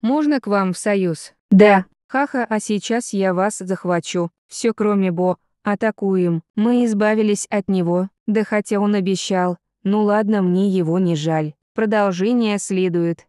Можно к вам в союз? Да. Ха-ха, а сейчас я вас захвачу. Все кроме Бо. Атакуем. Мы избавились от него. Да хотя он обещал. Ну ладно, мне его не жаль. Продолжение следует.